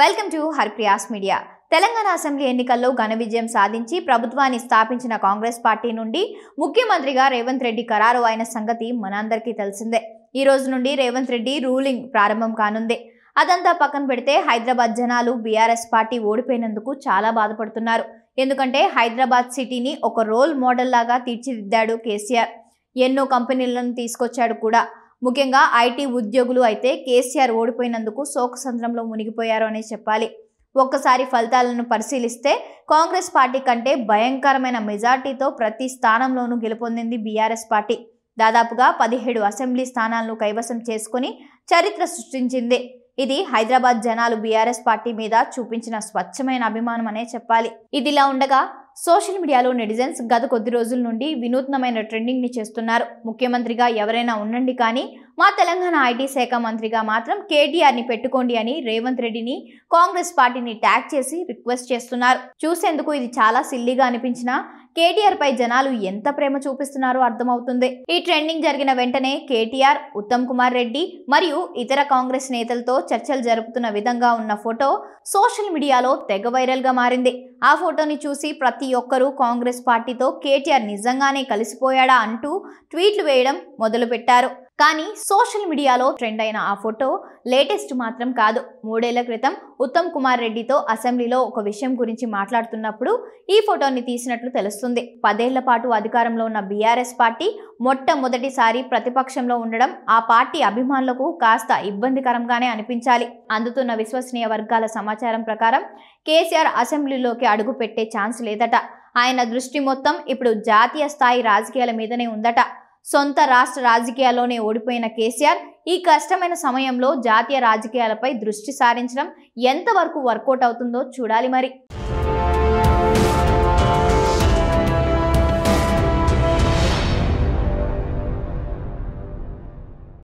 welcome to Harpriya's media Telangana assembly ఎన్నికల్లో ఘన విజయం సాధించి ప్రభుత్వాన్ని స్థాపించిన కాంగ్రెస్ పార్టీ నుండి ముఖ్యమంత్రిగా రేవంత్ రెడ్డి ఖరారు అయిన సంగతి మనందరికీ తెలిసిందే ఈ రోజు నుండి రేవంత్ రెడ్డి రూలింగ్ ప్రారంభం కానుంది అదంతా పక్కన పెడితే హైదరాబాద్ జనాలు బీఆర్ఎస్ పార్టీ ఓడిపోయినందుకు చాలా బాధపడుతున్నారు ఎందుకంటే హైదరాబాద్ సిటీని ఒక రోల్ మోడల్ లాగా తీర్చిదిద్దాడు కేసీఆర్ ఎన్నో కంపెనీలను తీసుకొచ్చాడు కూడా ముఖ్యంగా ఐటీ ఉద్యోగులు అయితే కేసీఆర్ ఓడిపోయినందుకు శోక సంద్రంలో మునిగిపోయారు అనే చెప్పాలి ఒక్కసారి ఫలితాలను పరిశీలిస్తే కాంగ్రెస్ పార్టీ కంటే భయంకరమైన మెజార్టీతో ప్రతి స్థానంలోనూ గెలుపొందింది బీఆర్ఎస్ పార్టీ దాదాపుగా పదిహేడు అసెంబ్లీ స్థానాలను కైవసం చేసుకుని చరిత్ర సృష్టించింది ఇది హైదరాబాద్ జనాలు బీఆర్ఎస్ పార్టీ మీద చూపించిన స్వచ్ఛమైన అభిమానం అనే చెప్పాలి ఇదిలా ఉండగా సోషల్ మీడియాలో నెటిజన్స్ గత కొద్ది రోజుల నుండి వినూత్నమైన ట్రెండింగ్ని చేస్తున్నారు ముఖ్యమంత్రిగా ఎవరైనా ఉండండి కానీ మా తెలంగాణ ఐటీ శాఖ మంత్రిగా మాత్రం కేటీఆర్ని పెట్టుకోండి అని రేవంత్ రెడ్డిని కాంగ్రెస్ పార్టీని ట్యాగ్ చేసి రిక్వెస్ట్ చేస్తున్నారు చూసేందుకు ఇది చాలా సిల్లీగా అనిపించినా కేటీఆర్ పై జనాలు ఎంత ప్రేమ చూపిస్తున్నారో అర్థమవుతుంది ఈ ట్రెండింగ్ జరిగిన వెంటనే కేటీఆర్ ఉత్తమ్ కుమార్ రెడ్డి మరియు ఇతర కాంగ్రెస్ నేతలతో చర్చలు జరుపుతున్న విధంగా ఉన్న ఫోటో సోషల్ మీడియాలో తెగ వైరల్ గా మారింది ఆ ఫోటోని చూసి ప్రతి ఒక్కరూ కాంగ్రెస్ పార్టీతో కేటీఆర్ నిజంగానే కలిసిపోయాడా అంటూ ట్వీట్లు వేయడం మొదలుపెట్టారు కానీ సోషల్ మీడియాలో ట్రెండ్ అయిన ఆ ఫోటో లేటెస్ట్ మాత్రం కాదు మూడేళ్ల క్రితం ఉత్తమ్ కుమార్ రెడ్డితో అసెంబ్లీలో ఒక విషయం గురించి మాట్లాడుతున్నప్పుడు ఈ ఫోటోని తీసినట్లు తెలుస్తుంది పదేళ్ల పాటు అధికారంలో ఉన్న బీఆర్ఎస్ పార్టీ మొట్టమొదటిసారి ప్రతిపక్షంలో ఉండడం ఆ పార్టీ అభిమానులకు కాస్త ఇబ్బందికరంగానే అనిపించాలి అందుతున్న విశ్వసనీయ వర్గాల సమాచారం ప్రకారం కేసీఆర్ అసెంబ్లీలోకి అడుగు పెట్టే ఛాన్స్ లేదట ఆయన దృష్టి మొత్తం ఇప్పుడు జాతీయ స్థాయి రాజకీయాల మీదనే ఉందట సొంత రాష్ట్ర రాజకీయాల్లోనే ఓడిపోయిన కేసీఆర్ ఈ కష్టమైన సమయంలో జాతీయ రాజకీయాలపై దృష్టి సారించడం ఎంతవరకు వర్కౌట్ అవుతుందో చూడాలి మరి